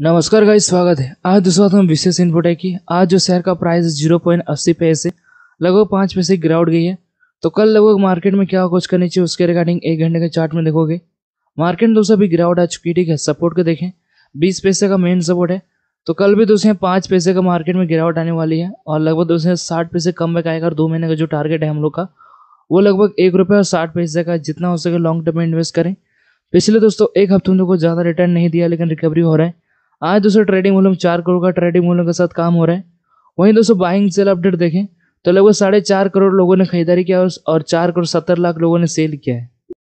नमस्कार गाइस स्वागत है आज दूसरा हम विशेष है की आज जो शेयर का प्राइस जीरो पॉइंट अस्सी पैसे लगभग पाँच पैसे गिरावट गई है तो कल लगभग मार्केट में क्या कुछ करनी चाहिए उसके रिगार्डिंग एक घंटे के चार्ट में देखोगे मार्केट दोस्तों अभी गिरावट आ चुकी है ठीक है सपोर्ट को देखें बीस पैसे का मेन सपोर्ट है तो कल भी दोस्तों पाँच पैसे का मार्केट में गिरावट आने वाली है और लगभग दोस्तों साठ पैसे कम बैक आएगा और दो महीने का जो टारगेट है हम लोग का वो लगभग एक रुपये और साठ पैसे का जितना हो सके लॉन्ग टर्म में इन्वेस्ट करें पिछले दोस्तों एक हफ्ते लोग को ज़्यादा रिटर्न नहीं दिया लेकिन रिकवरी हो रहा है आज दोस्तों ट्रेडिंग वॉल्यूम चार करोड़ का ट्रेडिंग वॉल्यूम के साथ काम हो रहा है वहीं दोस्तों बाइंग सेल अपडेट देखें तो लगभग साढ़े चार करोड़ लोगों ने खरीदारी किया और चार करोड़ सत्तर लाख लोगों ने सेल किया है